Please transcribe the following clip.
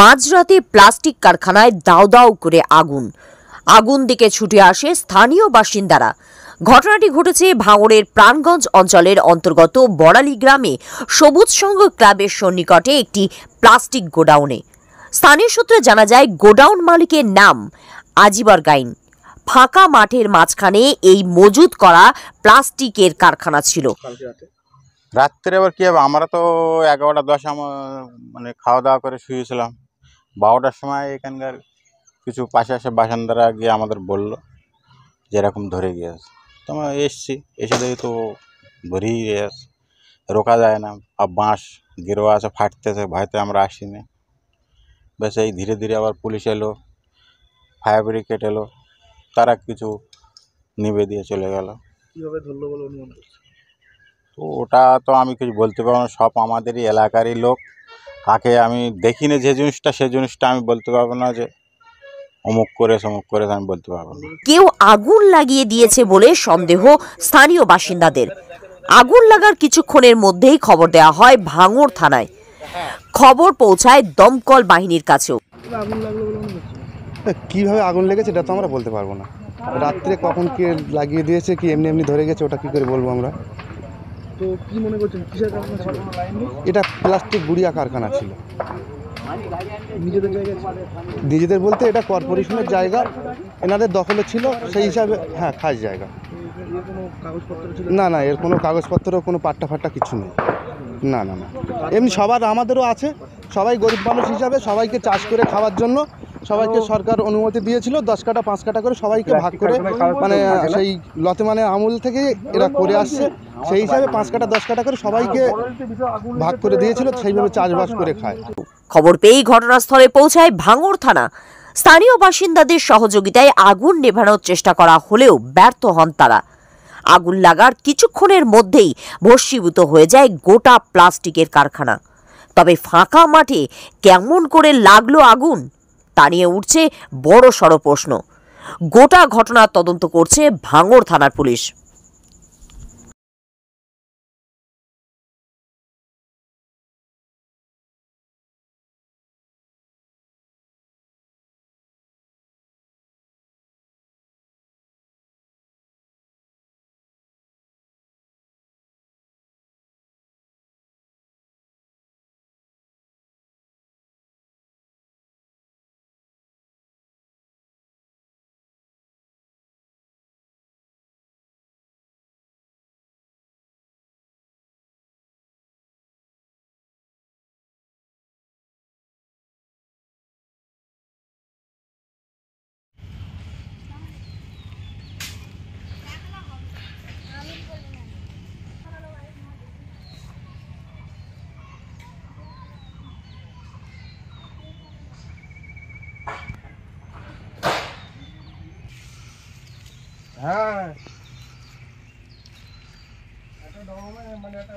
মাঝরাতে প্লাস্টিক কারখানায় দাও দাও করে আগুন আগুন দিকে ছুটে আসে স্থানীয় বাসিন্দারা ঘটনাটি ঘটেছে ভাঙড়ের প্রাণগঞ্জ অঞ্চলের অন্তর্গত বড়ালি গ্রামে সবুজ সংঘ ক্লাবের সন্নিকটে একটি প্লাস্টিক গোডাউনে স্থানীয় সূত্রে জানা যায় গোডাউন মালিকের নাম আজিবর গাইন ফাঁকা মাঠের মাঝখানে এই মজুদ করা প্লাস্টিকের কারখানা ছিল রাত্রে আবার কী হবে আমরা তো এগারোটা দশ মানে খাওয়া দাওয়া করে শুয়েছিলাম বারোটার সময় এখানকার কিছু পাশে আসে বাসান্দারা গিয়ে আমাদের বলল এরকম ধরে গিয়েছে তো আমরা এসছি এসে দেখি তো ধরেই গিয়েছে রোকা যায় না আর বাঁশ গেরোয়া আছে ফাটতেছে ভয়তে আমরা আসিনি বেশ এই ধীরে ধীরে আবার পুলিশ এলো ফায়ার ব্রিগেড এলো তারা কিছু নিবে দিয়ে চলে গেল কীভাবে ধরলো বলে অনুমান তো ওটা তো আমি কিছু বলতে পারবো না সব আমাদেরই এলাকারই লোক কাকে আমি দেখি না যে জিনিসটা সে জিনিসটা আমি বলতে পারবো না যে অমুক করে সমুক করে আমি বলতে পারবো না কেউ আগুন লাগিয়ে দিয়েছে বলে সন্দেহ স্থানীয় বাসিন্দাদের আগুন লাগার কিছুক্ষণের মধ্যেই খবর দেওয়া হয় ভাঙড় থানায় খবর পৌঁছায় দমকল বাহিনীর কাছেও কিভাবে আগুন লেগেছে এটা তো আমরা বলতে পারবো না রাত্রে কখন কে লাগিয়ে দিয়েছে কি এমনি এমনি ধরে গেছে ওটা কি করে বলবো আমরা তো কি মনে করছেন কিসের কারখানা ছিল এটা প্লাস্টিক গুড়িয়া কারখানা ছিল নিজেদের বলতে এটা কর্পোরেশনের জায়গা এনাদের দখলে ছিল সেই হিসাবে হ্যাঁ খাস জায়গা না না এর কোনো কাগজপত্র কোনো পাট্টা ফাট্টা কিছু নেই না না না এমনি সবার আমাদেরও আছে সবাই গরিব মানুষ হিসাবে সবাইকে চাষ করে খাওয়ার জন্য সবাইকে সরকার অনুমতি দিয়েছিল দশ কাটা পাঁচ কাটা করে সবাইকে ভাগ করে মানে সেই লতে মানে আমুল থেকে এরা করে আসছে সেই হিসাবে পাঁচ কাটা দশ কাটা করে সবাইকে ভাগ করে দিয়েছিল সেইভাবে চাষবাস করে খায় খবর পেয়েই ঘটনাস্থলে পৌঁছায় ভাঙড় থানা স্থানীয় বাসিন্দাদের সহযোগিতায় আগুন নেভানোর চেষ্টা করা হলেও ব্যর্থ হন তারা আগুন লাগার কিছুক্ষণের মধ্যেই ভস্মীভূত হয়ে যায় গোটা প্লাস্টিকের কারখানা তবে ফাঁকা মাঠে কেমন করে লাগলো আগুন তা নিয়ে উঠছে বড় সড় প্রশ্ন গোটা ঘটনা তদন্ত করছে ভাঙড় থানার পুলিশ હા તો ડોમાં મને તો